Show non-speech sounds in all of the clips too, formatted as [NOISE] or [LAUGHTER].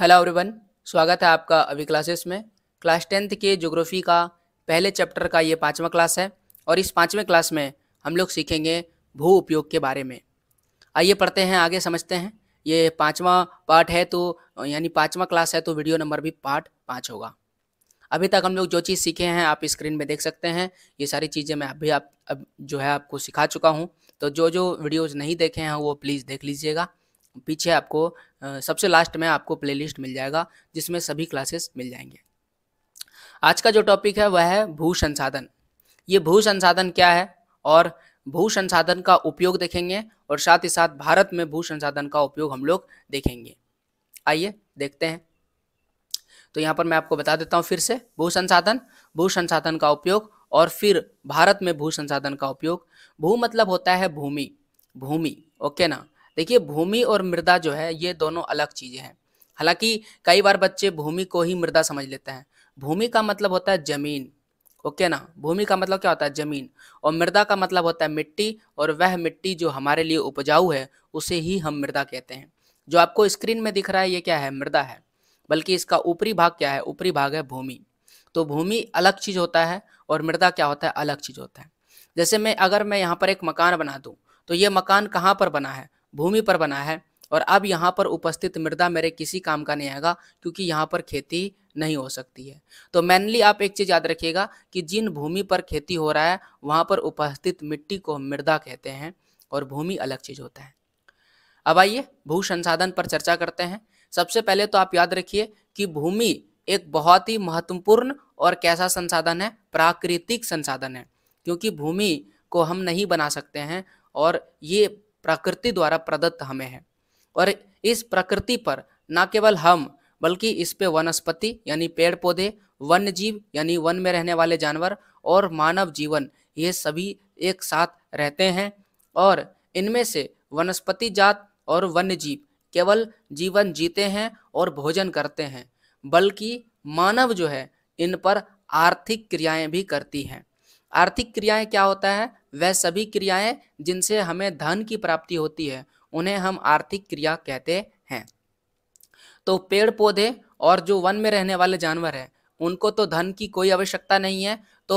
hello everyone स्वागत है आपका अभी क्लासेस में क्लास टेंथ के जोग्राफ़ी का पहले चैप्टर का ये पाँचवा क्लास है और इस पाँचवें क्लास में हम लोग सीखेंगे भू उपयोग के बारे में आइए पढ़ते हैं आगे समझते हैं ये पाँचवा पार्ट है तो यानी पाँचवा क्लास है तो वीडियो नंबर भी पार्ट पाँच होगा अभी तक हम लोग जो चीज़ सीखे हैं आप स्क्रीन में देख सकते हैं ये सारी चीज़ें मैं अभी आप अब जो है आपको सिखा चुका हूँ तो जो जो वीडियोज़ नहीं देखे हैं वो प्लीज़ देख लीजिएगा पीछे आपको सबसे लास्ट में आपको प्लेलिस्ट मिल जाएगा जिसमें सभी क्लासेस मिल जाएंगे आज का जो टॉपिक है वह है भू संसाधन ये भू संसाधन क्या है और भू संसाधन का उपयोग देखेंगे और साथ ही साथ भारत में भू संसाधन का उपयोग हम लोग देखेंगे आइए देखते हैं तो यहाँ पर मैं आपको बता देता हूँ फिर से भू संसाधन भू संसाधन का उपयोग और फिर भारत में भू संसाधन का उपयोग भू मतलब होता है भूमि भूमि ओके ना देखिए भूमि और मृदा जो है ये दोनों अलग चीज़ें हैं हालांकि कई बार बच्चे भूमि को ही मृदा समझ लेते हैं भूमि का मतलब होता है जमीन ओके ना भूमि का मतलब क्या होता है जमीन और मृदा का मतलब होता है मिट्टी और वह मिट्टी जो हमारे लिए उपजाऊ है उसे ही हम मृदा कहते हैं जो आपको स्क्रीन में दिख रहा है ये क्या है मृदा है बल्कि इसका ऊपरी भाग क्या है ऊपरी भाग है भूमि तो भूमि अलग चीज़ होता है और मृदा क्या होता है अलग चीज़ होता है जैसे मैं अगर मैं यहाँ पर एक मकान बना दूँ तो ये मकान कहाँ पर बना है भूमि पर बना है और अब यहाँ पर उपस्थित मृदा मेरे किसी काम का नहीं आएगा क्योंकि यहाँ पर खेती नहीं हो सकती है तो मेनली आप एक चीज़ याद रखिएगा कि जिन भूमि पर खेती हो रहा है वहाँ पर उपस्थित मिट्टी को मृदा कहते हैं और भूमि अलग चीज़ होता है अब आइए भू संसाधन पर चर्चा करते हैं सबसे पहले तो आप याद रखिए कि भूमि एक बहुत ही महत्वपूर्ण और कैसा संसाधन है प्राकृतिक संसाधन है क्योंकि भूमि को हम नहीं बना सकते हैं और ये प्रकृति द्वारा प्रदत्त हमें है और इस प्रकृति पर न केवल हम बल्कि इस पे वनस्पति यानी पेड़ पौधे वन्य जीव यानी वन में रहने वाले जानवर और मानव जीवन ये सभी एक साथ रहते हैं और इनमें से वनस्पति जात और वन्य जीव केवल जीवन जीते हैं और भोजन करते हैं बल्कि मानव जो है इन पर आर्थिक क्रियाएं भी करती हैं आर्थिक क्रियाएं क्या होता है वह सभी क्रियाएं जिनसे हमें धन की प्राप्ति होती है उन्हें हम आर्थिक क्रिया कहते हैं तो पेड़ पौधे और जो वन में रहने वाले जानवर हैं उनको तो धन की कोई आवश्यकता नहीं है तो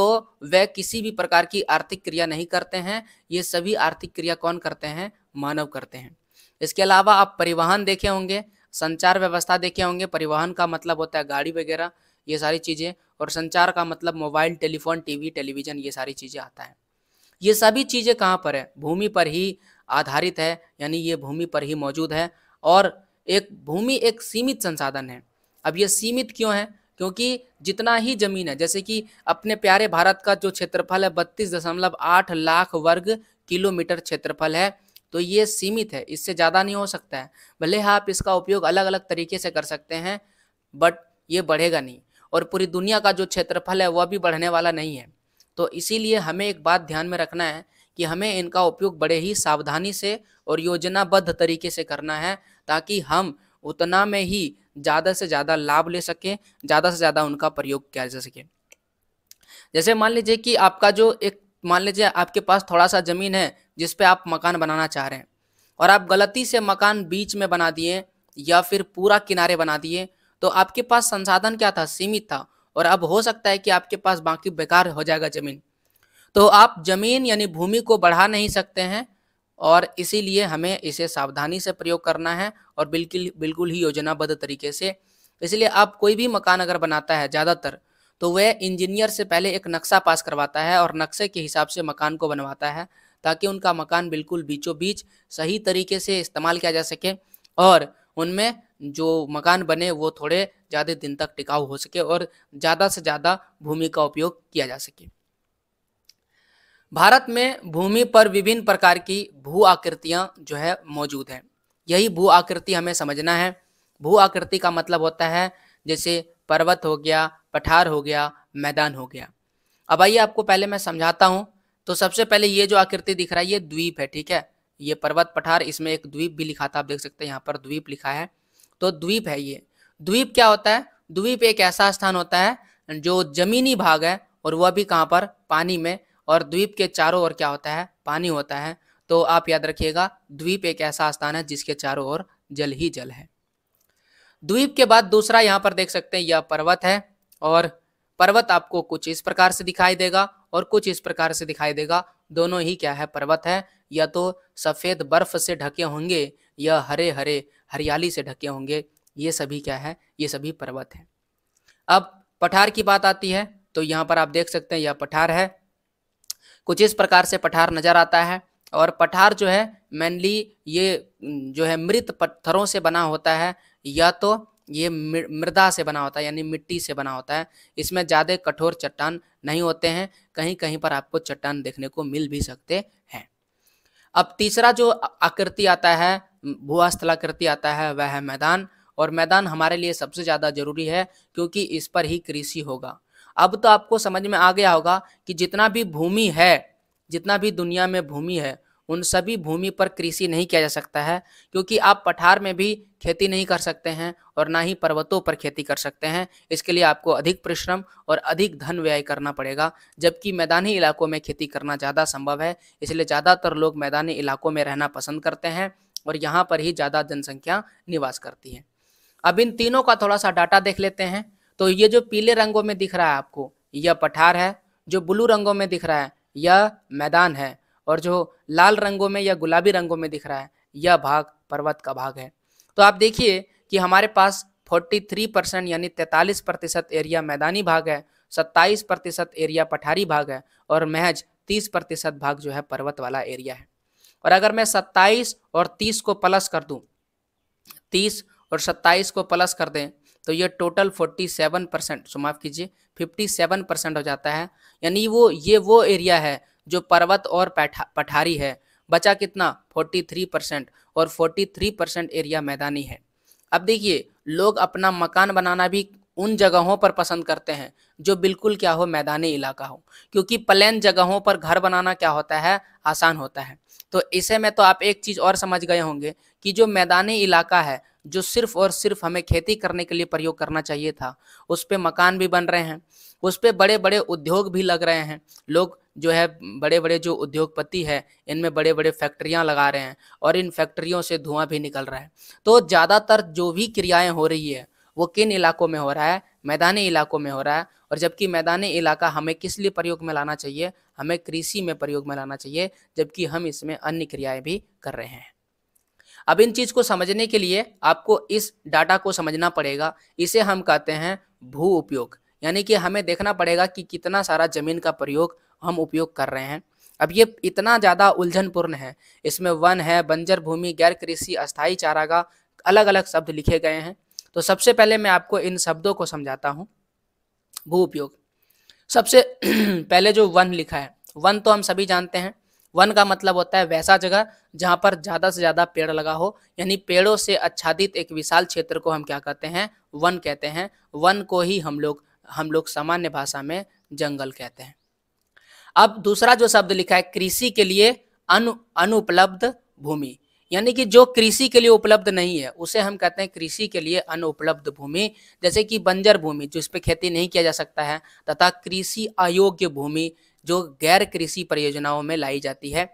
वे किसी भी प्रकार की आर्थिक क्रिया नहीं करते हैं ये सभी आर्थिक क्रिया कौन करते हैं मानव करते हैं इसके अलावा आप परिवहन देखे होंगे संचार व्यवस्था देखे होंगे परिवहन का मतलब होता है गाड़ी वगैरह ये सारी चीज़ें और संचार का मतलब मोबाइल टेलीफोन टीवी टेलीविज़न ये सारी चीज़ें आता है ये सभी चीज़ें कहाँ पर है भूमि पर ही आधारित है यानी ये भूमि पर ही मौजूद है और एक भूमि एक सीमित संसाधन है अब ये सीमित क्यों है क्योंकि जितना ही जमीन है जैसे कि अपने प्यारे भारत का जो क्षेत्रफल है बत्तीस दशमलव आठ लाख वर्ग किलोमीटर क्षेत्रफल है तो ये सीमित है इससे ज़्यादा नहीं हो सकता है भले ही आप इसका उपयोग अलग अलग तरीके से कर सकते हैं बट ये बढ़ेगा नहीं और पूरी दुनिया का जो क्षेत्रफल है वह भी बढ़ने वाला नहीं है तो इसीलिए हमें एक बात ध्यान में रखना है कि हमें इनका उपयोग बड़े ही सावधानी से और योजनाबद्ध तरीके से करना है ताकि हम उतना में ही ज़्यादा से ज़्यादा लाभ ले सकें ज़्यादा से ज़्यादा उनका प्रयोग किया जा सके जैसे मान लीजिए कि आपका जो एक मान लीजिए आपके पास थोड़ा सा ज़मीन है जिसपे आप मकान बनाना चाह रहे हैं और आप गलती से मकान बीच में बना दिए या फिर पूरा किनारे बना दिए तो आपके पास संसाधन क्या था सीमित था और अब हो सकता है कि आपके पास बाकी बेकार हो जाएगा ज़मीन तो आप ज़मीन यानी भूमि को बढ़ा नहीं सकते हैं और इसीलिए हमें इसे सावधानी से प्रयोग करना है और बिल्कुल बिल्कुल ही योजनाबद्ध तरीके से इसलिए आप कोई भी मकान अगर बनाता है ज़्यादातर तो वह इंजीनियर से पहले एक नक्शा पास करवाता है और नक्शे के हिसाब से मकान को बनवाता है ताकि उनका मकान बिल्कुल बीचों बीच सही तरीके से इस्तेमाल किया जा सके और उनमें जो मकान बने वो थोड़े ज़्यादा दिन तक टिकाऊ हो सके और ज़्यादा से ज़्यादा भूमि का उपयोग किया जा सके भारत में भूमि पर विभिन्न प्रकार की भू आकृतियाँ जो है मौजूद हैं यही भू आकृति हमें समझना है भू आकृति का मतलब होता है जैसे पर्वत हो गया पठार हो गया मैदान हो गया अब आइए आपको पहले मैं समझाता हूँ तो सबसे पहले ये जो आकृति दिख रहा है ये द्वीप है ठीक है ये पर्वत पठार इसमें एक द्वीप भी लिखा था आप देख सकते हैं यहाँ पर द्वीप लिखा है तो द्वीप है ये द्वीप क्या होता है द्वीप एक ऐसा स्थान होता है जो जमीनी भाग है और वह भी कहाँ पर पानी में और द्वीप के चारों ओर क्या होता है पानी होता है तो आप याद रखिएगा द्वीप एक ऐसा स्थान है जिसके चारों ओर जल ही जल है द्वीप के बाद दूसरा यहाँ पर देख सकते हैं यह पर्वत है और पर्वत आपको कुछ इस प्रकार से दिखाई देगा और कुछ इस प्रकार से दिखाई देगा दोनों ही क्या है पर्वत है या तो सफेद बर्फ से ढके होंगे या हरे हरे हरियाली से ढके होंगे ये सभी क्या है ये सभी पर्वत हैं अब पठार की बात आती है तो यहाँ पर आप देख सकते हैं यह पठार है कुछ इस प्रकार से पठार नजर आता है और पठार जो है मेनली ये जो है मृत पत्थरों से बना होता है या तो ये मृदा से बना होता है यानी मिट्टी से बना होता है इसमें ज़्यादा कठोर चट्टान नहीं होते हैं कहीं कहीं पर आपको चट्टान देखने को मिल भी सकते हैं अब तीसरा जो आकृति आता है भूअस्थलाकृति आता है वह है मैदान और मैदान हमारे लिए सबसे ज़्यादा जरूरी है क्योंकि इस पर ही कृषि होगा अब तो आपको समझ में आ गया होगा कि जितना भी भूमि है जितना भी दुनिया में भूमि है उन सभी भूमि पर कृषि नहीं किया जा सकता है क्योंकि आप पठार में भी खेती नहीं कर सकते हैं और ना ही पर्वतों पर खेती कर सकते हैं इसके लिए आपको अधिक परिश्रम और अधिक धन व्यय करना पड़ेगा जबकि मैदानी इलाकों में खेती करना ज़्यादा संभव है इसलिए ज़्यादातर लोग मैदानी इलाकों में रहना पसंद करते हैं और यहाँ पर ही ज़्यादा जनसंख्या निवास करती है अब इन तीनों का थोड़ा सा डाटा देख लेते हैं तो ये जो पीले रंगों में दिख रहा है आपको यह पठार है जो ब्लू रंगों में दिख रहा है यह मैदान है और जो लाल रंगों में या गुलाबी रंगों में दिख रहा है यह भाग पर्वत का भाग है तो आप देखिए कि हमारे पास 43 परसेंट यानी 43 प्रतिशत एरिया मैदानी भाग है 27 प्रतिशत एरिया पठारी भाग है और महज 30 प्रतिशत भाग जो है पर्वत वाला एरिया है और अगर मैं 27 और 30 को प्लस कर दूं 30 और सत्ताईस को प्लस कर दें तो ये टोटल फोर्टी सेवन परसेंट सो माफ़ कीजिए फिफ्टी सेवन परसेंट हो जाता है यानी वो ये वो एरिया है जो पर्वत और पठारी है बचा कितना फोर्टी थ्री परसेंट और फोर्टी थ्री परसेंट एरिया मैदानी है अब देखिए लोग अपना मकान बनाना भी उन जगहों पर पसंद करते हैं जो बिल्कुल क्या हो मैदानी इलाका हो क्योंकि प्लेन जगहों पर घर बनाना क्या होता है आसान होता है तो इसे में तो आप एक चीज़ और समझ गए होंगे कि जो मैदानी इलाका है जो सिर्फ और सिर्फ हमें खेती करने के लिए प्रयोग करना चाहिए था उस पर मकान भी बन रहे हैं उस पर बड़े बड़े उद्योग भी लग रहे हैं लोग जो है बड़े बड़े जो उद्योगपति है इनमें बड़े बड़े फैक्ट्रियां लगा रहे हैं और इन फैक्ट्रियों से धुआं भी निकल रहा है तो ज़्यादातर जो भी क्रियाएं हो रही है वो किन इलाकों में हो रहा है मैदानी इलाकों में हो रहा है और जबकि मैदानी इलाका हमें किस लिए प्रयोग में लाना चाहिए हमें कृषि में प्रयोग में लाना चाहिए जबकि हम इसमें अन्य क्रियाएं भी कर रहे हैं अब इन चीज को समझने के लिए आपको इस डाटा को समझना पड़ेगा इसे हम कहते हैं भू उपयोग यानी कि हमें देखना पड़ेगा कि कितना सारा जमीन का प्रयोग हम उपयोग कर रहे हैं अब ये इतना ज़्यादा उलझनपूर्ण है इसमें वन है बंजर भूमि गैर कृषि अस्थायी चारागा अलग अलग शब्द लिखे गए हैं तो सबसे पहले मैं आपको इन शब्दों को समझाता हूँ भू उपयोग सबसे [CLEARS THROAT] पहले जो वन लिखा है वन तो हम सभी जानते हैं वन का मतलब होता है वैसा जगह जहाँ पर ज़्यादा से ज़्यादा पेड़ लगा हो यानी पेड़ों से आच्छादित एक विशाल क्षेत्र को हम क्या कहते हैं वन कहते हैं वन को ही हम लोग हम लोग सामान्य भाषा में जंगल कहते हैं अब दूसरा जो शब्द लिखा है कृषि के लिए अनु अनुपलब्ध भूमि यानी कि जो कृषि के लिए उपलब्ध नहीं है उसे हम कहते हैं कृषि के लिए अनुपलब्ध भूमि जैसे कि बंजर भूमि जो इस खेती नहीं किया जा सकता है तथा कृषि अयोग्य भूमि जो गैर कृषि परियोजनाओं में लाई जाती है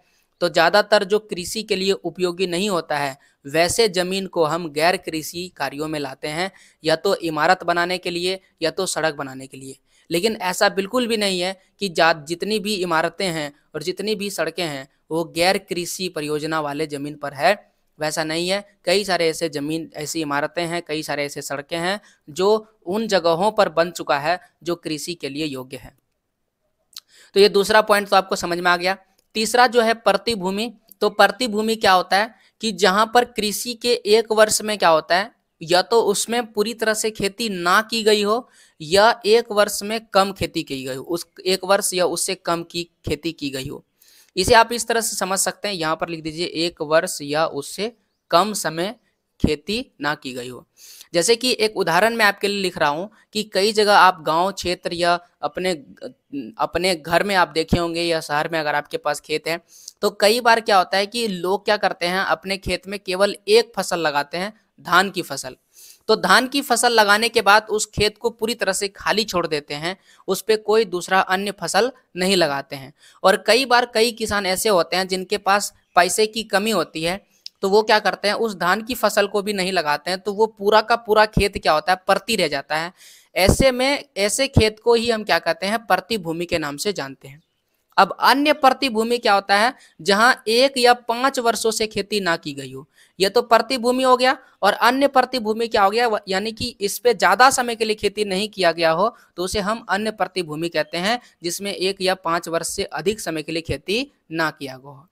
तो ज़्यादातर जो कृषि के लिए उपयोगी नहीं होता है वैसे ज़मीन को हम गैर कृषि कार्यों में लाते हैं या तो इमारत बनाने के लिए या तो सड़क बनाने के लिए लेकिन ऐसा बिल्कुल भी नहीं है कि जात जितनी भी इमारतें हैं और जितनी भी सड़कें हैं वो गैर कृषि परियोजना वाले ज़मीन पर है वैसा नहीं है कई सारे ऐसे ज़मीन ऐसी इमारतें हैं कई सारे ऐसे सड़कें हैं जो उन जगहों पर बन चुका है जो कृषि के लिए योग्य है तो ये दूसरा पॉइंट तो आपको समझ में आ गया तीसरा जो है प्रतिभूमि तो प्रतिभूमि क्या होता है कि जहां पर कृषि के एक वर्ष में क्या होता है या तो उसमें पूरी तरह से खेती ना की गई हो या एक वर्ष में कम खेती की गई हो उस एक वर्ष या उससे कम की खेती की गई हो इसे आप इस तरह से समझ सकते हैं यहाँ पर लिख दीजिए एक वर्ष या उससे कम समय खेती ना की गई हो जैसे कि एक उदाहरण मैं आपके लिए लिख रहा हूँ कि कई जगह आप गांव क्षेत्र या अपने अपने घर में आप देखे होंगे या शहर में अगर आपके पास खेत है तो कई बार क्या होता है कि लोग क्या करते हैं अपने खेत में केवल एक फसल लगाते हैं धान की फसल तो धान की फसल लगाने के बाद उस खेत को पूरी तरह से खाली छोड़ देते हैं उस पर कोई दूसरा अन्य फसल नहीं लगाते हैं और कई बार कई किसान ऐसे होते हैं जिनके पास पैसे की कमी होती है तो वो क्या करते हैं उस धान की फसल को भी नहीं लगाते हैं तो वो पूरा का पूरा खेत क्या होता है परती रह जाता है ऐसे में ऐसे खेत को ही हम क्या कहते हैं परती भूमि के नाम से जानते हैं अब अन्य प्रतिभूमि क्या होता है जहां एक या पांच वर्षों से खेती ना की गई हो यह तो प्रतिभूमि हो गया और अन्य प्रतिभूमि क्या हो गया यानी कि इस पे ज्यादा समय के लिए खेती नहीं किया गया हो तो उसे हम अन्य प्रतिभूमि कहते हैं जिसमें एक या पांच वर्ष से अधिक समय के लिए खेती ना किया गया हो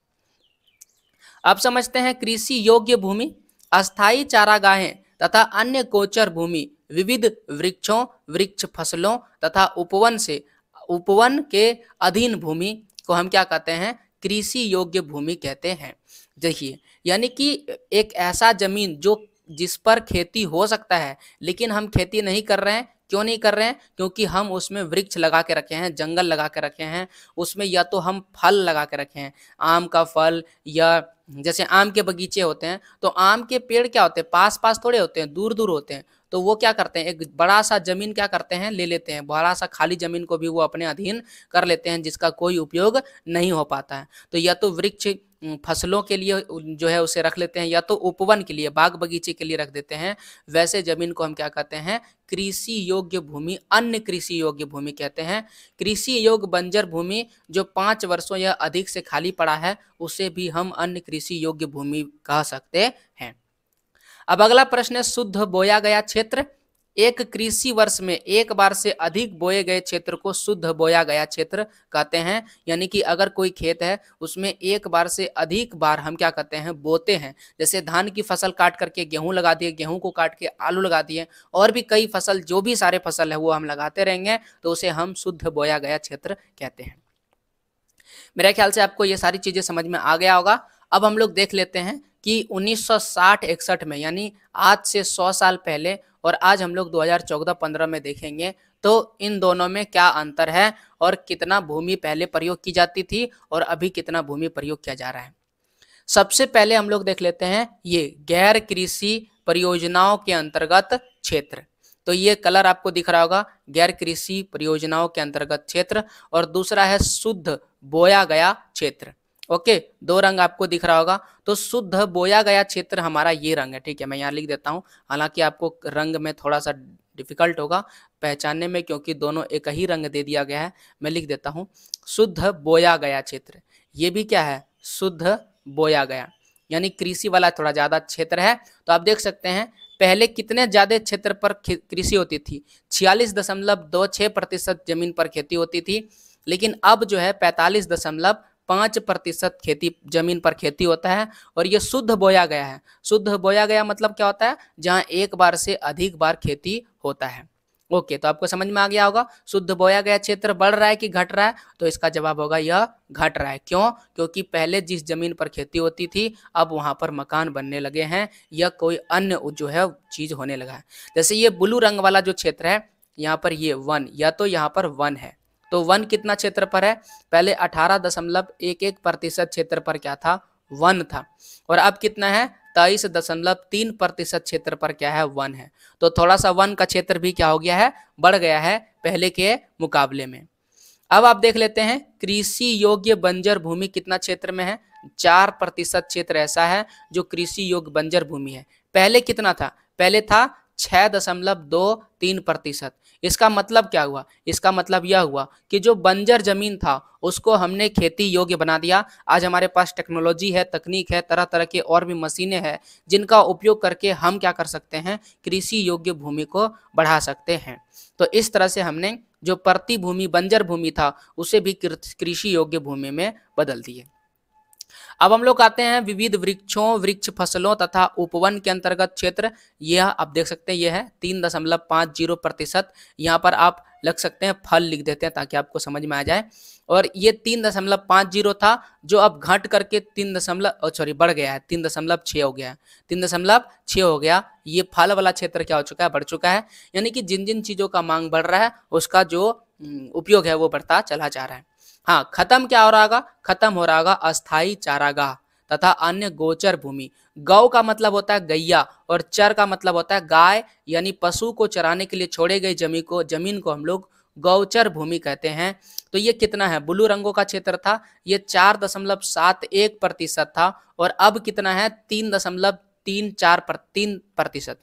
अब समझते हैं कृषि योग्य भूमि अस्थायी चारागाहें तथा अन्य गोचर भूमि विविध वृक्षों वृक्ष फसलों तथा उपवन से उपवन के अधीन भूमि को हम क्या कहते हैं कृषि योग्य भूमि कहते हैं देखिए यानी कि एक ऐसा जमीन जो जिस पर खेती हो सकता है लेकिन हम खेती नहीं कर रहे हैं क्यों नहीं कर रहे हैं क्योंकि हम उसमें वृक्ष लगा के रखे हैं जंगल लगा के रखे हैं उसमें या तो हम फल लगा के रखे हैं आम का फल या जैसे आम के बगीचे होते हैं तो आम के पेड़ क्या होते हैं पास पास थोड़े होते हैं दूर दूर होते हैं तो वो क्या करते हैं एक बड़ा सा जमीन क्या करते हैं ले लेते हैं बड़ा सा खाली जमीन को भी वो अपने अधीन कर लेते हैं जिसका कोई उपयोग नहीं हो पाता है तो या तो वृक्ष फसलों के लिए जो है उसे रख लेते हैं या तो उपवन के लिए बाग बगीचे के लिए रख देते हैं वैसे जमीन को हम क्या कहते हैं कृषि योग्य भूमि अन्य कृषि योग्य भूमि कहते हैं कृषि योग्य बंजर भूमि जो पाँच वर्षों या अधिक से खाली पड़ा है उसे भी हम अन्य कृषि योग्य भूमि कह सकते हैं अब अगला प्रश्न है शुद्ध बोया गया क्षेत्र एक कृषि वर्ष में एक बार से अधिक बोए गए क्षेत्र को शुद्ध बोया गया क्षेत्र कहते हैं यानी कि अगर कोई खेत है उसमें एक बार से अधिक बार हम क्या कहते हैं बोते हैं जैसे धान की फसल काट करके गेहूं लगा दिए गेहूं को काट के आलू लगा दिए और भी कई फसल जो भी सारे फसल है वो हम लगाते रहेंगे तो उसे हम शुद्ध बोया गया क्षेत्र कहते हैं मेरे ख्याल से आपको ये सारी चीज़ें समझ में आ गया होगा अब हम लोग देख लेते हैं कि 1960 सौ में यानी आज से 100 साल पहले और आज हम लोग 2014-15 में देखेंगे तो इन दोनों में क्या अंतर है और कितना भूमि पहले प्रयोग की जाती थी और अभी कितना भूमि प्रयोग किया जा रहा है सबसे पहले हम लोग देख लेते हैं ये गैर कृषि परियोजनाओं के अंतर्गत क्षेत्र तो ये कलर आपको दिख रहा होगा गैर कृषि परियोजनाओं के अंतर्गत क्षेत्र और दूसरा है शुद्ध बोया गया क्षेत्र ओके दो रंग आपको दिख रहा होगा तो शुद्ध बोया गया क्षेत्र हमारा ये रंग है ठीक है मैं यहाँ लिख देता हूँ हालांकि आपको रंग में थोड़ा सा डिफिकल्ट होगा पहचानने में क्योंकि दोनों एक ही रंग दे दिया गया है मैं लिख देता हूँ शुद्ध बोया गया क्षेत्र ये भी क्या है शुद्ध बोया गया यानी कृषि वाला थोड़ा ज़्यादा क्षेत्र है तो आप देख सकते हैं पहले कितने ज़्यादा क्षेत्र पर कृषि होती थी छियालीस दशमलव दो छः प्रतिशत जमीन पर खेती होती थी लेकिन अब जो है पैंतालीस दशमलव पाँच प्रतिशत खेती जमीन पर खेती होता है और ये शुद्ध बोया गया है शुद्ध बोया गया मतलब क्या होता है जहाँ एक बार से अधिक बार खेती होता है ओके तो आपको समझ में आ गया होगा शुद्ध बोया गया क्षेत्र बढ़ रहा है कि घट रहा है तो इसका जवाब होगा यह घट रहा है क्यों क्योंकि पहले जिस जमीन पर खेती होती थी अब वहां पर मकान बनने लगे हैं या कोई अन्य जो है चीज होने लगा है जैसे ये ब्लू रंग वाला जो क्षेत्र है यहाँ पर ये वन या तो यहाँ पर वन है तो वन कितना क्षेत्र पर है पहले अठारह दशमलव एक एक प्रतिशत क्षेत्र पर क्या था वन था और अब कितना है तेईस दशमलव तीन प्रतिशत क्षेत्र पर क्या है वन है तो थोड़ा सा वन का क्षेत्र भी क्या हो गया है बढ़ गया है पहले के मुकाबले में अब आप देख लेते हैं कृषि योग्य बंजर भूमि कितना क्षेत्र में है चार प्रतिशत क्षेत्र ऐसा है जो कृषि योग्य बंजर भूमि है पहले कितना था पहले था छः दशमलव दो तीन प्रतिशत इसका मतलब क्या हुआ इसका मतलब यह हुआ कि जो बंजर जमीन था उसको हमने खेती योग्य बना दिया आज हमारे पास टेक्नोलॉजी है तकनीक है तरह तरह के और भी मशीनें हैं जिनका उपयोग करके हम क्या कर सकते हैं कृषि योग्य भूमि को बढ़ा सकते हैं तो इस तरह से हमने जो प्रति भूमि बंजर भूमि था उसे भी कृषि योग्य भूमि में बदल दिए अब हम लोग आते हैं विविध वृक्षों वृक्ष फसलों तथा उपवन के अंतर्गत क्षेत्र यह आप देख सकते हैं यह है तीन दशमलव पाँच जीरो प्रतिशत यहाँ पर आप लग सकते हैं फल लिख देते हैं ताकि आपको समझ में आ जाए और ये तीन दशमलव पाँच जीरो था जो अब घट करके तीन दशमलव सॉरी बढ़ गया है तीन दशमलव छः हो गया है तीन दशमलव छः हो गया ये फल वाला क्षेत्र क्या हो चुका है बढ़ चुका है यानी कि जिन जिन चीज़ों का मांग बढ़ रहा है उसका जो उपयोग है वो बढ़ता चला जा रहा है हाँ खत्म क्या हो रहा होगा खत्म हो रहा होगा अस्थायी चारागाह तथा अन्य गोचर भूमि गौ का मतलब होता है गैया और चर का मतलब होता है गाय यानी पशु को चराने के लिए छोड़े गए जमी को जमीन को हम लोग गौचर भूमि कहते हैं तो ये कितना है ब्लू रंगों का क्षेत्र था ये चार दशमलव सात एक प्रतिशत था और अब कितना है तीन दशमलव तीन चार पर तीन प्रतिशत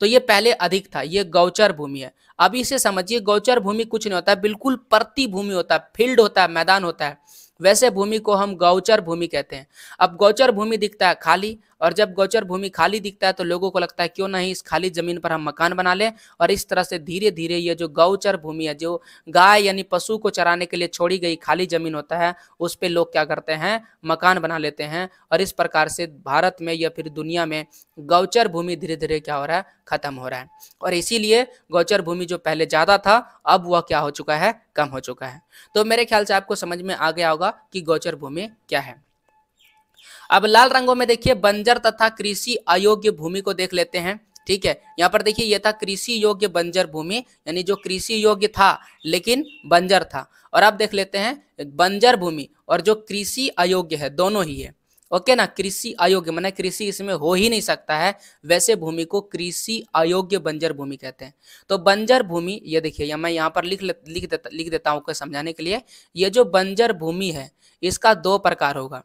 तो ये पहले अधिक था ये गौचर भूमि है अभी इसे समझिए गौचर भूमि कुछ नहीं होता बिल्कुल परती भूमि होता है फील्ड होता है मैदान होता है वैसे भूमि को हम गौचर भूमि कहते हैं अब गौचर भूमि दिखता है खाली और जब गोचर भूमि खाली दिखता है तो लोगों को लगता है क्यों नहीं इस खाली जमीन पर हम मकान बना लें और इस तरह से धीरे धीरे ये जो गौचर भूमि है जो गाय यानी पशु को चराने के लिए छोड़ी गई खाली जमीन होता है उस पर लोग क्या करते हैं मकान बना लेते हैं और इस प्रकार से भारत में या फिर दुनिया में गौचर भूमि धीरे धीरे क्या हो रहा है खत्म हो रहा है और इसीलिए गौचर भूमि जो पहले ज्यादा था अब वह क्या हो चुका है कम हो चुका है तो मेरे ख्याल से आपको समझ में आ गया होगा कि गौचर भूमि क्या है अब लाल रंगों में देखिए बंजर तथा कृषि अयोग्य भूमि को देख लेते हैं ठीक है यहाँ पर देखिए यह था कृषि योग्य बंजर भूमि यानी जो कृषि योग्य था लेकिन बंजर था और अब देख लेते हैं बंजर भूमि और जो कृषि अयोग्य है दोनों ही है ओके ना कृषि अयोग्य मैंने कृषि इसमें हो ही नहीं सकता है वैसे भूमि को कृषि अयोग्य बंजर भूमि कहते हैं तो बंजर भूमि ये देखिए या मैं यहाँ पर लिख लिख देता लिख देता हूँ समझाने के लिए ये जो बंजर भूमि है इसका दो प्रकार होगा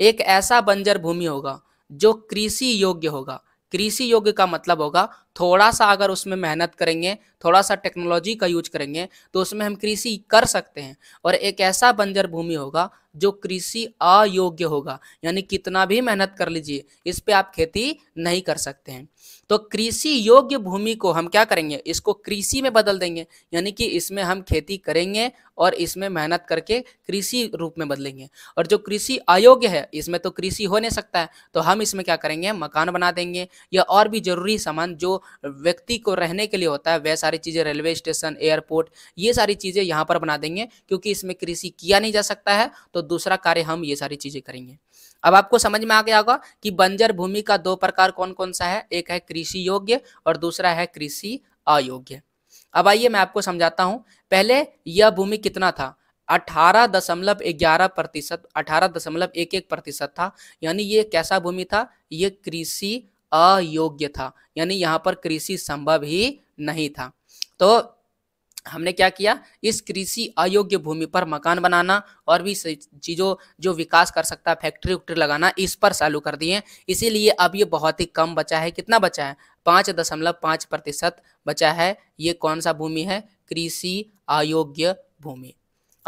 एक ऐसा बंजर भूमि होगा जो कृषि योग्य होगा कृषि योग्य का मतलब होगा थोड़ा सा अगर उसमें मेहनत करेंगे थोड़ा सा टेक्नोलॉजी का यूज करेंगे तो उसमें हम कृषि कर सकते हैं और एक ऐसा बंजर भूमि होगा जो कृषि अयोग्य होगा यानी कितना भी मेहनत कर लीजिए इस पर आप खेती नहीं कर सकते हैं तो कृषि योग्य भूमि को हम क्या करेंगे इसको कृषि में बदल देंगे यानी कि इसमें हम खेती करेंगे और इसमें मेहनत करके कृषि रूप में बदलेंगे और जो कृषि अयोग्य है इसमें तो कृषि हो नहीं सकता है तो हम इसमें क्या करेंगे मकान बना देंगे या और भी जरूरी सामान जो व्यक्ति को रहने के लिए होता है वह सारी चीज़ें रेलवे स्टेशन एयरपोर्ट ये सारी चीज़ें यहाँ पर बना देंगे क्योंकि इसमें कृषि किया नहीं जा सकता है तो दूसरा कार्य हम ये सारी चीज़ें करेंगे अब आपको समझ में आ गया होगा कि बंजर भूमि का दो प्रकार कौन कौन सा है एक है कृषि योग्य और दूसरा है कृषि अयोग्य अब आइए मैं आपको समझाता हूँ पहले यह भूमि कितना था अठारह दशमलव ग्यारह प्रतिशत अठारह दशमलव एक एक प्रतिशत था यानी ये कैसा भूमि था ये कृषि अयोग्य था यानी यहाँ पर कृषि संभव ही नहीं था तो हमने क्या किया इस कृषि अयोग्य भूमि पर मकान बनाना और भी चीज़ों जो विकास कर सकता है फैक्ट्री उक्ट्री लगाना इस पर चालू कर दिए इसीलिए अब ये बहुत ही कम बचा है कितना बचा है पाँच दशमलव पाँच प्रतिशत बचा है ये कौन सा भूमि है कृषि अयोग्य भूमि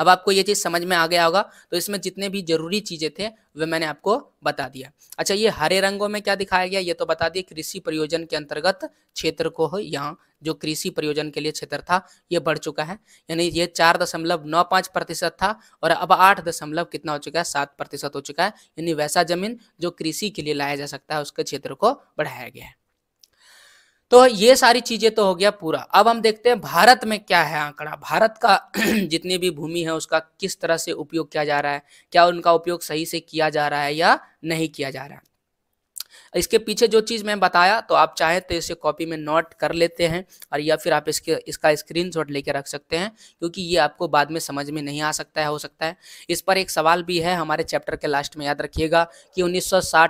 अब आपको ये चीज़ समझ में आ गया होगा तो इसमें जितने भी जरूरी चीज़ें थे वे मैंने आपको बता दिया अच्छा ये हरे रंगों में क्या दिखाया गया ये तो बता दिए कृषि प्रयोजन के अंतर्गत क्षेत्र को हो यहाँ जो कृषि प्रयोजन के लिए क्षेत्र था ये बढ़ चुका है यानी ये चार दशमलव नौ पाँच प्रतिशत था और अब आठ दशमलव कितना हो चुका है सात प्रतिशत हो चुका है यानी वैसा जमीन जो कृषि के लिए लाया जा सकता है उसके क्षेत्र को बढ़ाया गया है तो ये सारी चीजें तो हो गया पूरा अब हम देखते हैं भारत में क्या है आंकड़ा भारत का [CLEARS THROAT] जितनी भी भूमि है उसका किस तरह से उपयोग किया जा रहा है क्या उनका उपयोग सही से किया जा रहा है या नहीं किया जा रहा है इसके पीछे जो चीज़ मैं बताया तो आप चाहें तो इसे कॉपी में नोट कर लेते हैं और या फिर आप इसके इसका स्क्रीन शॉट लेके रख सकते हैं क्योंकि ये आपको बाद में समझ में नहीं आ सकता है हो सकता है इस पर एक सवाल भी है हमारे चैप्टर के लास्ट में याद रखिएगा कि उन्नीस सौ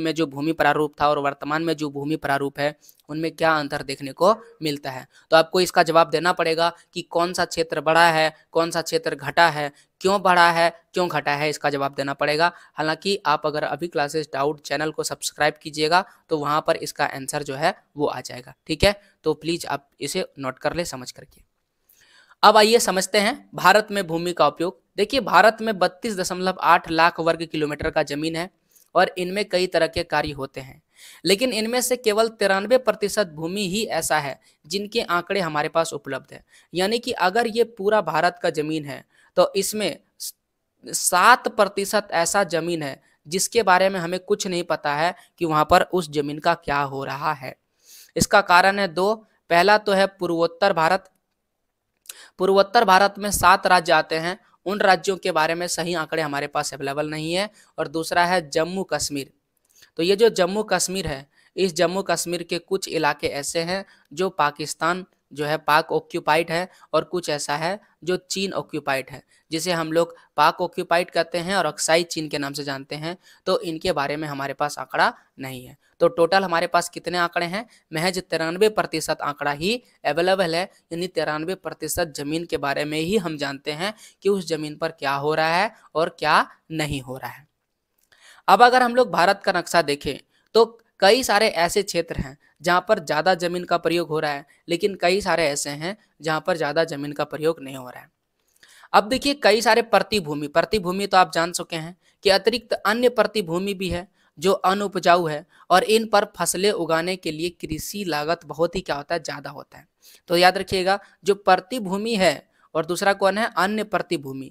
में जो भूमि प्रारूप था और वर्तमान में जो भूमि प्रारूप है उनमें क्या अंतर देखने को मिलता है तो आपको इसका जवाब देना पड़ेगा कि कौन सा क्षेत्र बड़ा है कौन सा क्षेत्र घटा है क्यों बढ़ा है क्यों घटा है इसका जवाब देना पड़ेगा हालांकि आप अगर अभी क्लासेस डाउट चैनल को सब्सक्राइब कीजिएगा तो वहां पर इसका आंसर जो है वो आ जाएगा ठीक है तो प्लीज आप इसे नोट कर ले समझ करके अब आइए समझते हैं भारत में भूमि का उपयोग देखिए भारत में बत्तीस दशमलव आठ लाख वर्ग किलोमीटर का जमीन है और इनमें कई तरह के कार्य होते हैं लेकिन इनमें से केवल तिरानवे प्रतिशत भूमि ही ऐसा है जिनके आंकड़े हमारे पास उपलब्ध है यानी कि अगर ये पूरा भारत का जमीन है तो इसमें सात प्रतिशत ऐसा जमीन है जिसके बारे में हमें कुछ नहीं पता है कि वहां पर उस जमीन का क्या हो रहा है इसका कारण है दो पहला तो है पूर्वोत्तर भारत पूर्वोत्तर भारत में सात राज्य आते हैं उन राज्यों के बारे में सही आंकड़े हमारे पास अवेलेबल नहीं है और दूसरा है जम्मू कश्मीर तो ये जो जम्मू कश्मीर है इस जम्मू कश्मीर के कुछ इलाके ऐसे हैं जो पाकिस्तान जो है पाक ऑक्यूपाइड है और कुछ ऐसा है जो चीन ऑक्यूपाइड है जिसे हम लोग पाक ऑक्यूपाइड कहते हैं और अक्साई चीन के नाम से जानते हैं तो इनके बारे में हमारे पास आंकड़ा नहीं है तो टोटल हमारे पास कितने आंकड़े हैं महज तिरानवे प्रतिशत आंकड़ा ही अवेलेबल है यानी तिरानवे प्रतिशत जमीन के बारे में ही हम जानते हैं कि उस जमीन पर क्या हो रहा है और क्या नहीं हो रहा है अब अगर हम लोग भारत का नक्शा देखें तो कई सारे ऐसे क्षेत्र हैं जहाँ पर ज़्यादा जमीन का प्रयोग हो रहा है लेकिन कई सारे ऐसे हैं जहाँ पर ज़्यादा जमीन का प्रयोग नहीं हो रहा है अब देखिए कई सारे प्रतिभूमि प्रतिभूमि तो आप जान चुके हैं कि अतिरिक्त अन्य प्रतिभूमि भी है जो अनुपजाऊ है और इन पर फसलें उगाने के लिए कृषि लागत बहुत ही क्या होता है ज़्यादा होता है तो याद रखिएगा जो प्रतिभूमि है और दूसरा कौन है अन्य प्रतिभूमि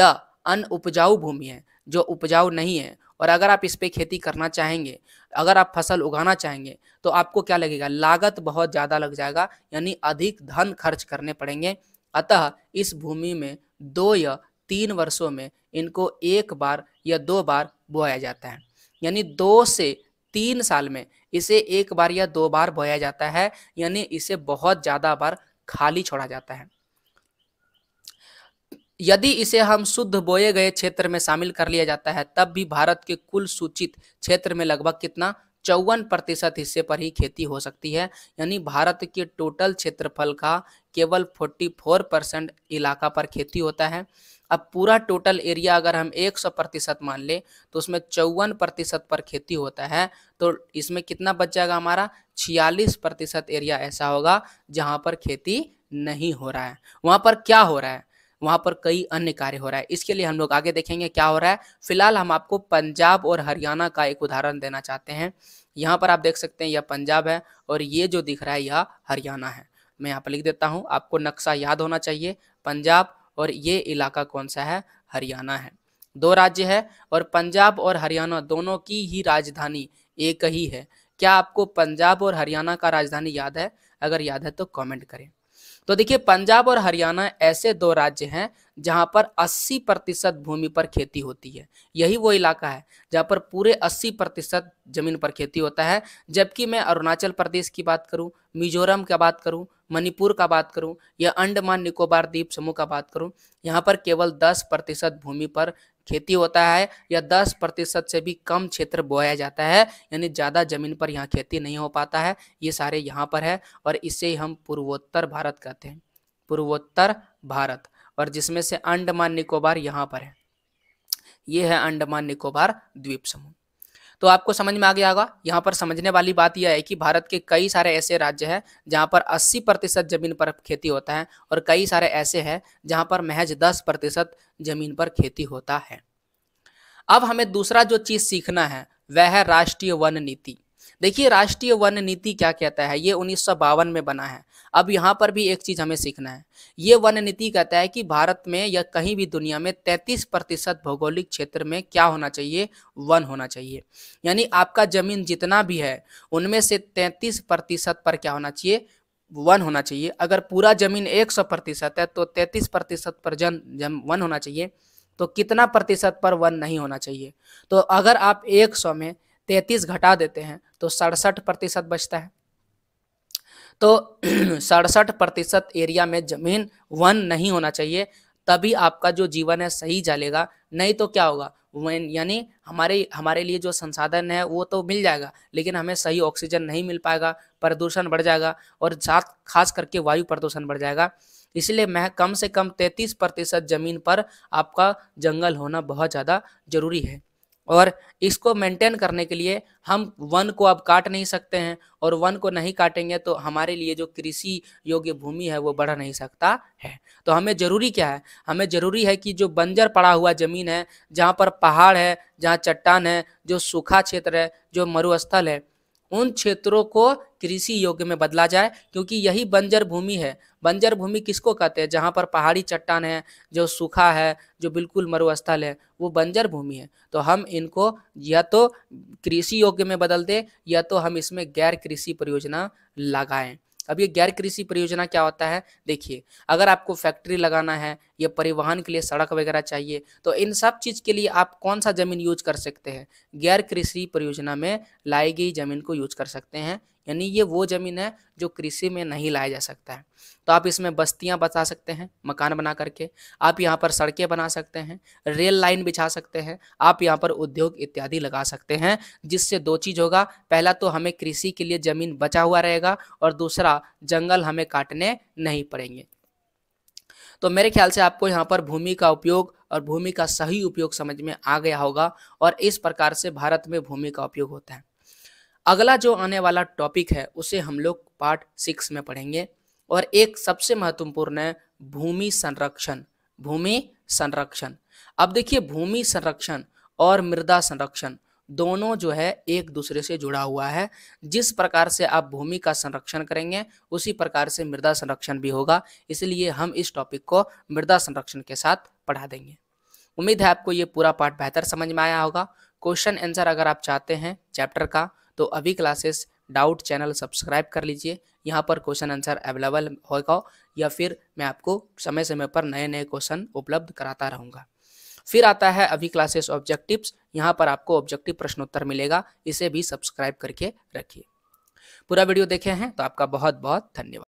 या अनउपजाऊ भूमि है जो उपजाऊ नहीं है और अगर आप इस पर खेती करना चाहेंगे अगर आप फसल उगाना चाहेंगे तो आपको क्या लगेगा लागत बहुत ज़्यादा लग जाएगा यानी अधिक धन खर्च करने पड़ेंगे अतः इस भूमि में दो या तीन वर्षों में इनको एक बार या दो बार बोया जाता है यानी दो से तीन साल में इसे एक बार या दो बार बोया जाता है यानी इसे बहुत ज़्यादा बार खाली छोड़ा जाता है यदि इसे हम शुद्ध बोए गए क्षेत्र में शामिल कर लिया जाता है तब भी भारत के कुल सूचित क्षेत्र में लगभग कितना चौवन प्रतिशत हिस्से पर ही खेती हो सकती है यानी भारत के टोटल क्षेत्रफल का केवल 44 परसेंट इलाका पर खेती होता है अब पूरा टोटल एरिया अगर हम 100 प्रतिशत मान लें तो उसमें चौवन प्रतिशत पर खेती होता है तो इसमें कितना बच जाएगा हमारा छियालीस प्रतिशत एरिया ऐसा होगा जहाँ पर खेती नहीं हो रहा है वहाँ पर क्या हो रहा है वहाँ पर कई अन्य कार्य हो रहा है इसके लिए हम लोग आगे देखेंगे क्या हो रहा है फिलहाल हम आपको पंजाब और हरियाणा का एक उदाहरण देना चाहते हैं यहाँ पर आप देख सकते हैं यह पंजाब है और ये जो दिख रहा है यह हरियाणा है मैं यहाँ पर लिख देता हूँ आपको नक्शा याद होना चाहिए पंजाब और ये इलाका कौन सा है हरियाणा है दो राज्य है और पंजाब और हरियाणा दोनों की ही राजधानी एक ही है क्या आपको पंजाब और हरियाणा का राजधानी याद है अगर याद है तो कमेंट करें तो देखिए पंजाब और हरियाणा ऐसे दो राज्य हैं जहां पर 80 प्रतिशत भूमि पर खेती होती है यही वो इलाका है जहां पर पूरे 80 प्रतिशत जमीन पर खेती होता है जबकि मैं अरुणाचल प्रदेश की बात करूं मिजोरम का बात करूं मणिपुर का बात करूं या अंडमान निकोबार द्वीप समूह का बात करूं यहां पर केवल 10 प्रतिशत भूमि पर खेती होता है या 10 प्रतिशत से भी कम क्षेत्र बोया जाता है यानी ज़्यादा जमीन पर यहाँ खेती नहीं हो पाता है ये सारे यहाँ पर है और इसे हम पूर्वोत्तर भारत कहते हैं पूर्वोत्तर भारत और जिसमें से अंडमान निकोबार यहाँ पर है ये है अंडमान निकोबार द्वीप समूह तो आपको समझ में आ गया होगा यहाँ पर समझने वाली बात यह है कि भारत के कई सारे ऐसे राज्य हैं जहाँ पर अस्सी प्रतिशत जमीन पर खेती होता है और कई सारे ऐसे हैं जहाँ पर महज दस प्रतिशत जमीन पर खेती होता है अब हमें दूसरा जो चीज सीखना है वह है राष्ट्रीय वन नीति देखिए राष्ट्रीय वन नीति क्या कहता है ये उन्नीस में बना है अब यहाँ पर भी एक चीज़ हमें सीखना है ये वन नीति कहता है कि भारत में या कहीं भी दुनिया में तैंतीस प्रतिशत भौगोलिक क्षेत्र में क्या होना चाहिए वन होना चाहिए यानी आपका जमीन जितना भी है उनमें से तैंतीस प्रतिशत पर क्या होना चाहिए वन होना चाहिए अगर पूरा जमीन सौ प्रतिशत है तो तैंतीस प्रतिशत पर जन जम वन होना चाहिए तो कितना प्रतिशत पर वन नहीं होना चाहिए तो अगर आप सौ में तैंतीस घटा देते हैं तो सड़सठ प्रतिशत बचता है तो [CLEARS THROAT] सड़सठ प्रतिशत एरिया में जमीन वन नहीं होना चाहिए तभी आपका जो जीवन है सही चलेगा नहीं तो क्या होगा वन यानी हमारे हमारे लिए जो संसाधन है वो तो मिल जाएगा लेकिन हमें सही ऑक्सीजन नहीं मिल पाएगा प्रदूषण बढ़ जाएगा और साथ खास करके वायु प्रदूषण बढ़ जाएगा इसलिए मैं कम से कम 33 प्रतिशत जमीन पर आपका जंगल होना बहुत ज़्यादा जरूरी है और इसको मेंटेन करने के लिए हम वन को अब काट नहीं सकते हैं और वन को नहीं काटेंगे तो हमारे लिए जो कृषि योग्य भूमि है वो बढ़ नहीं सकता है तो हमें ज़रूरी क्या है हमें ज़रूरी है कि जो बंजर पड़ा हुआ ज़मीन है जहाँ पर पहाड़ है जहाँ चट्टान है जो सूखा क्षेत्र है जो मरुस्थल है उन क्षेत्रों को कृषि योग्य में बदला जाए क्योंकि यही बंजर भूमि है बंजर भूमि किसको कहते हैं जहाँ पर पहाड़ी चट्टान है जो सूखा है जो बिल्कुल मरुस्थल है वो बंजर भूमि है तो हम इनको या तो कृषि योग्य में बदल दें या तो हम इसमें गैर कृषि परियोजना लगाएं अब ये गैर कृषि परियोजना क्या होता है देखिए अगर आपको फैक्ट्री लगाना है या परिवहन के लिए सड़क वगैरह चाहिए तो इन सब चीज़ के लिए आप कौन सा ज़मीन यूज कर सकते हैं गैर कृषि परियोजना में लाई गई ज़मीन को यूज कर सकते हैं यानी ये वो ज़मीन है जो कृषि में नहीं लाया जा सकता है तो आप इसमें बस्तियां बता सकते हैं मकान बना करके आप यहाँ पर सड़कें बना सकते हैं रेल लाइन बिछा सकते हैं आप यहाँ पर उद्योग इत्यादि लगा सकते हैं जिससे दो चीज़ होगा पहला तो हमें कृषि के लिए ज़मीन बचा हुआ रहेगा और दूसरा जंगल हमें काटने नहीं पड़ेंगे तो मेरे ख्याल से आपको यहाँ पर भूमि का उपयोग और भूमि का सही उपयोग समझ में आ गया होगा और इस प्रकार से भारत में भूमि का उपयोग होता है अगला जो आने वाला टॉपिक है उसे हम लोग पार्ट सिक्स में पढ़ेंगे और एक सबसे महत्वपूर्ण है भूमि संरक्षण भूमि संरक्षण अब देखिए भूमि संरक्षण और मृदा संरक्षण दोनों जो है एक दूसरे से जुड़ा हुआ है जिस प्रकार से आप भूमि का संरक्षण करेंगे उसी प्रकार से मृदा संरक्षण भी होगा इसलिए हम इस टॉपिक को मृदा संरक्षण के साथ पढ़ा देंगे उम्मीद है आपको ये पूरा पार्ट बेहतर समझ में आया होगा क्वेश्चन आंसर अगर आप चाहते हैं चैप्टर का तो अभी क्लासेस डाउट चैनल सब्सक्राइब कर लीजिए यहाँ पर क्वेश्चन आंसर अवेलेबल होगा या फिर मैं आपको समय समय पर नए नए क्वेश्चन उपलब्ध कराता रहूँगा फिर आता है अभी क्लासेस ऑब्जेक्टिव्स यहाँ पर आपको ऑब्जेक्टिव प्रश्नोत्तर मिलेगा इसे भी सब्सक्राइब करके रखिए पूरा वीडियो देखे हैं तो आपका बहुत बहुत धन्यवाद